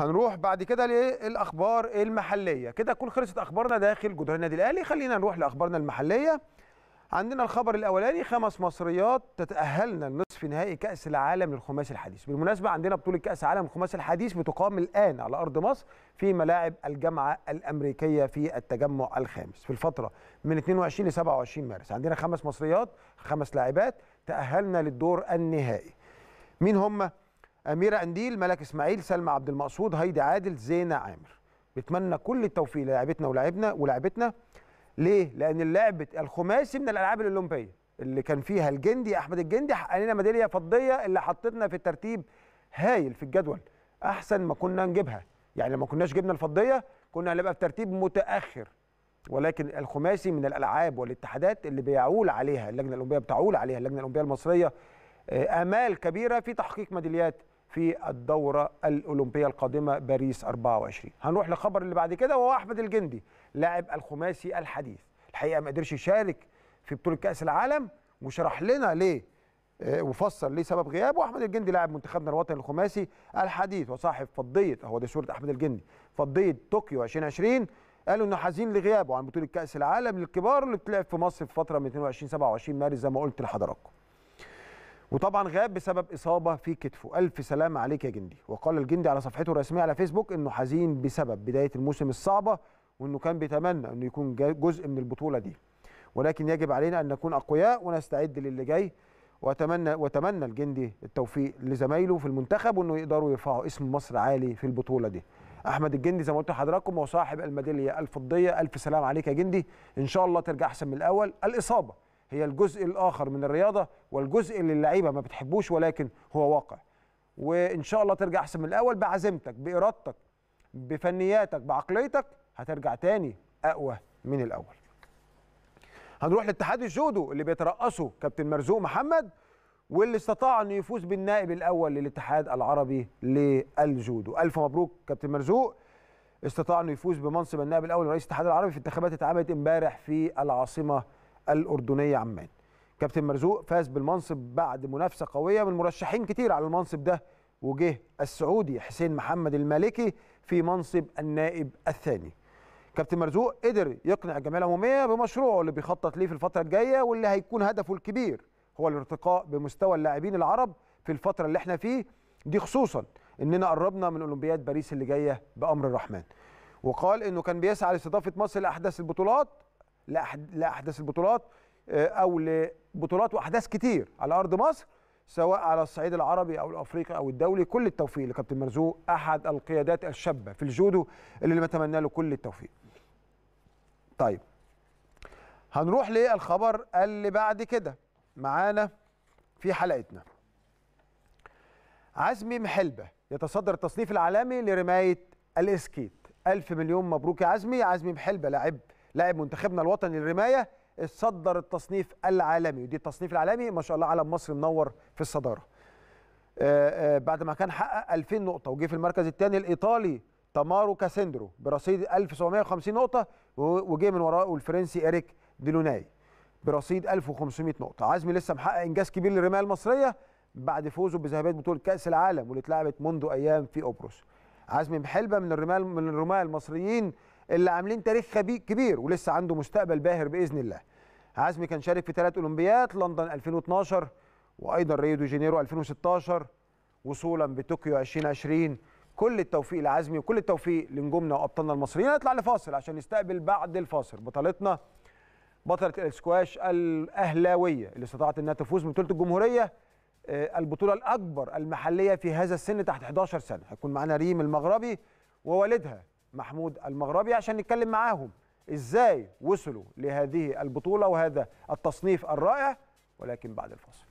هنروح بعد كده للاخبار المحليه كده تكون خلصت اخبارنا داخل جدران النادي الاهلي خلينا نروح لاخبارنا المحليه عندنا الخبر الاولاني خمس مصريات تتاهلنا لنصف نهائي كاس العالم للخماسي الحديث بالمناسبه عندنا بطوله كاس العالم للخماسي الحديث بتقام الان على ارض مصر في ملاعب الجامعه الامريكيه في التجمع الخامس في الفتره من 22 ل 27 مارس عندنا خمس مصريات خمس لاعبات تاهلنا للدور النهائي مين هم أميرة أنديل ملك إسماعيل سلمى عبد المقصود هيدي عادل زينة عامر بتمنى كل التوفيق للاعبتنا ولاعبنا ولاعبتنا ليه؟ لأن لعبة الخماسي من الألعاب الأولمبية اللي كان فيها الجندي أحمد الجندي حقق لنا ميدالية فضية اللي حطتنا في الترتيب هايل في الجدول أحسن ما كنا نجيبها يعني لما كناش جبنا الفضية كنا هنبقى في ترتيب متأخر ولكن الخماسي من الالعاب والاتحادات اللي بيعول عليها اللجنه الاولمبيه بتعول عليها اللجنه الاولمبيه المصريه آه، امال كبيره في تحقيق ميداليات في الدورة الأولمبية القادمة باريس 24 هنروح لخبر اللي بعد كده وهو أحمد الجندي لاعب الخماسي الحديث الحقيقة ما قدرش يشارك في بطولة كأس العالم وشرح لنا ليه آه، وفسر ليه سبب غيابه أحمد الجندي لاعب منتخبنا الوطني الخماسي الحديث وصاحب فضية هو دي صورة أحمد الجندي فضية طوكيو 2020 قالوا انه حزين لغيابه عن بطوله كاس العالم للكبار اللي بتلعب في مصر في فتره من 22 27 مارس زي ما قلت لحضراتكم وطبعا غاب بسبب اصابه في كتفه الف سلامه عليك يا جندي وقال الجندي على صفحته الرسميه على فيسبوك انه حزين بسبب بدايه الموسم الصعبه وانه كان بيتمنى انه يكون جزء من البطوله دي ولكن يجب علينا ان نكون اقوياء ونستعد للي جاي واتمنى واتمنى الجندي التوفيق لزمايله في المنتخب وانه يقدروا يرفعوا اسم مصر عالي في البطوله دي احمد الجندي زي ما قلت لحضراتكم هو صاحب الميداليه الفضيه الف سلام عليك يا جندي ان شاء الله ترجع احسن من الاول الاصابه هي الجزء الاخر من الرياضه والجزء اللي اللعيبه ما بتحبوش ولكن هو واقع وان شاء الله ترجع احسن من الاول بعزيمتك بارادتك بفنياتك بعقليتك هترجع تاني اقوى من الاول هنروح لاتحاد الجودو اللي بيترأسه كابتن مرزوق محمد واللي استطاع انه يفوز بالنائب الاول للاتحاد العربي للجودو الف مبروك كابتن مرزوق استطاع انه يفوز بمنصب النائب الاول لرئيس الاتحاد العربي في انتخابات اتعملت امبارح في العاصمه الاردنيه عمان كابتن مرزوق فاز بالمنصب بعد منافسه قويه من مرشحين كتير على المنصب ده وجه السعودي حسين محمد المالكي في منصب النائب الثاني كابتن مرزوق قدر يقنع الجمعيه العموميه بمشروعه اللي بيخطط ليه في الفتره الجايه واللي هيكون هدفه الكبير هو الارتقاء بمستوى اللاعبين العرب في الفتره اللي احنا فيه دي خصوصا اننا قربنا من اولمبياد باريس اللي جايه بامر الرحمن وقال انه كان بيسعى لاستضافه مصر لاحدث البطولات لاحداث البطولات آه، او لبطولات واحداث كتير على ارض مصر سواء على الصعيد العربي او الافريقي او الدولي كل التوفيق لكابتن مرزوق احد القيادات الشابه في الجودو اللي نتمنى له كل التوفيق. طيب هنروح للخبر اللي بعد كده معانا في حلقتنا. عزمي محلبه يتصدر التصنيف العالمي لرمايه الاسكيت. ألف مليون مبروك يا عزمي، عزمي محلبه لاعب لاعب منتخبنا الوطني للرمايه اتصدر التصنيف العالمي ودي التصنيف العالمي ما شاء الله علم مصر منور في الصداره آه، آه، بعد ما كان حقق 2000 نقطه وجه في المركز الثاني الايطالي تامارو كاسندرو برصيد 1750 نقطه وجه من وراءه الفرنسي اريك ديلوناي برصيد 1500 نقطه عزمي لسه محقق انجاز كبير للرمايه المصريه بعد فوزه بذهبيه بطوله كاس العالم واللي اتلعبت منذ ايام في قبرص عزمي محلبه من الرمال من الرمايه المصريين اللي عاملين تاريخ كبير ولسه عنده مستقبل باهر باذن الله. عزمي كان شارك في ثلاث اولمبيات لندن 2012 وايضا ريو دي جانيرو 2016 وصولا بطوكيو 2020 كل التوفيق لعزمي وكل التوفيق لنجومنا وابطالنا المصريين نطلع لفاصل عشان نستقبل بعد الفاصل بطلتنا بطله الاسكواش الاهلاويه اللي استطاعت انها تفوز ببطوله الجمهوريه آه، البطوله الاكبر المحليه في هذا السن تحت 11 سنه هيكون معانا ريم المغربي ووالدها محمود المغربي عشان نتكلم معاهم ازاي وصلوا لهذه البطوله وهذا التصنيف الرائع ولكن بعد الفاصل